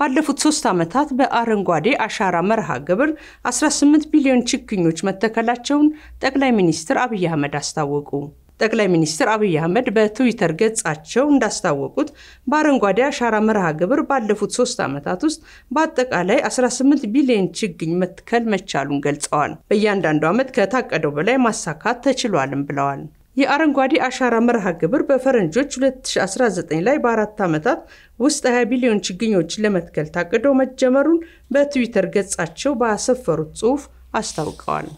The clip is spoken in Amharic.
ባለፉት ሶስት ዓመታት በአረንጓዴ አሻራ መርሃ ግብር 18 ቢሊዮን ችግኞች መተከላቸውን ጠቅላይ ሚኒስትር አብይ አህመድ አስታወቁ። ጠቅላይ ሚኒስትር አብይ አህመድ በትዊተር ገጻቸው እንዳስታወቁት በአረንጓዴ አሻራ መርሃ ግብር ባለፉት ሶስት ዓመታት ውስጥ በአጠቃላይ 18 ቢሊዮን ችግኝ መትከል መቻሉን ገልጸዋል። በእያንዳንዱ ዓመት ከታቀደው በላይ ማሳካት ተችሏልም ብለዋል። የአረንጓዴ አሻራ መርሃ ግብር በፈረንጆች 2019 ላይ በአራት ዓመታት ውስጥ 20 ቢሊዮን ችግኞችን ለመትከል ታቅዶ መጀመሩን በትዊተር ገጻቸው ባሰፈሩት ጽሑፍ አስታውቀዋል።